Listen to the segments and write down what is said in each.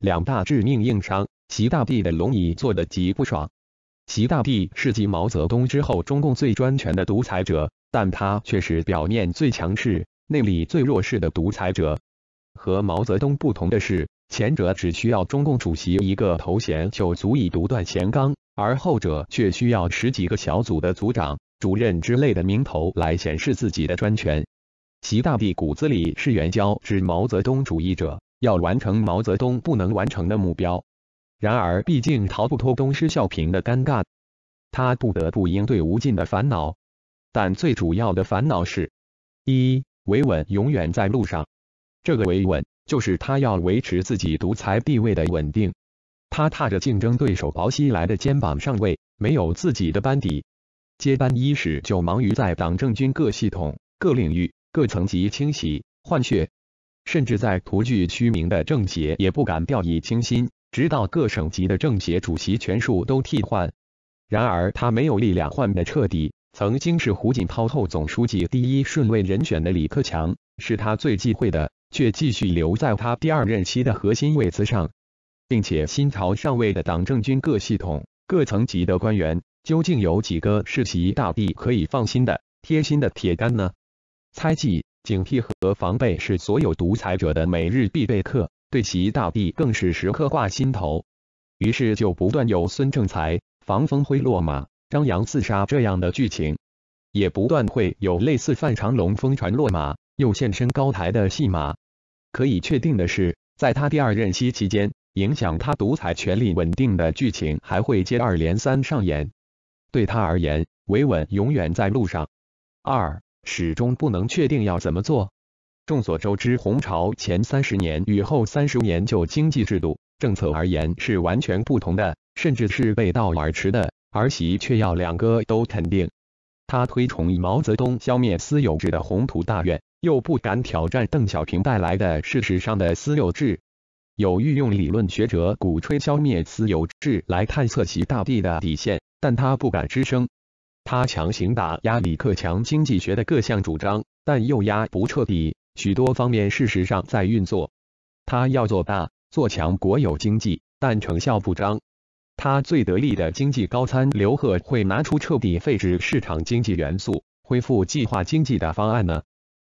两大致命硬伤，习大帝的龙椅坐得极不爽。习大帝是继毛泽东之后中共最专权的独裁者，但他却是表面最强势、内里最弱势的独裁者。和毛泽东不同的是，前者只需要中共主席一个头衔就足以独断前纲，而后者却需要十几个小组的组长、主任之类的名头来显示自己的专权。习大帝骨子里是援交旨毛泽东主义者。要完成毛泽东不能完成的目标，然而毕竟逃不脱东施效颦的尴尬，他不得不应对无尽的烦恼。但最主要的烦恼是，一维稳永远在路上。这个维稳就是他要维持自己独裁地位的稳定。他踏着竞争对手薄熙来的肩膀上位，没有自己的班底，接班伊始就忙于在党政军各系统、各领域、各层级清洗换血。甚至在徒具虚名的政协也不敢掉以轻心，直到各省级的政协主席全数都替换。然而他没有力量换得彻底。曾经是胡锦涛后总书记第一顺位人选的李克强，是他最忌讳的，却继续留在他第二任期的核心位子上。并且新朝上位的党政军各系统各层级的官员，究竟有几个是习大帝可以放心的、贴心的铁杆呢？猜忌。警惕和防备是所有独裁者的每日必备课，对其大敌更是时刻挂心头。于是就不断有孙正才、房峰辉落马、张扬自杀这样的剧情，也不断会有类似范长龙疯传落马又现身高台的戏码。可以确定的是，在他第二任期期间，影响他独裁权力稳定的剧情还会接二连三上演。对他而言，维稳永远在路上。二。始终不能确定要怎么做。众所周知，红朝前三十年与后三十年就经济制度政策而言是完全不同的，甚至是背道而驰的。儿媳却要两个都肯定。他推崇毛泽东消灭私有制的宏图大愿，又不敢挑战邓小平带来的事实上的私有制。有御用理论学者鼓吹消灭私有制来探测习大帝的底线，但他不敢吱声。他强行打压李克强经济学的各项主张，但又压不彻底，许多方面事实上在运作。他要做大做强国有经济，但成效不彰。他最得力的经济高参刘鹤会拿出彻底废止市场经济元素、恢复计划经济的方案呢？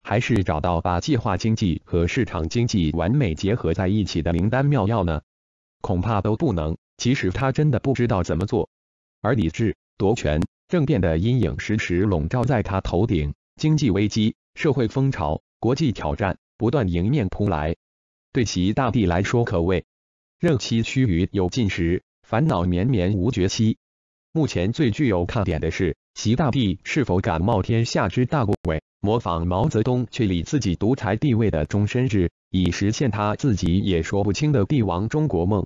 还是找到把计划经济和市场经济完美结合在一起的灵丹妙药呢？恐怕都不能。其实他真的不知道怎么做。而李治夺权。政变的阴影时时笼罩在他头顶，经济危机、社会风潮、国际挑战不断迎面扑来，对其大帝来说可谓任期趋于有尽时，烦恼绵绵无绝期。目前最具有看点的是，习大帝是否敢冒天下之大不韪，模仿毛泽东确立自己独裁地位的终身制，以实现他自己也说不清的帝王中国梦。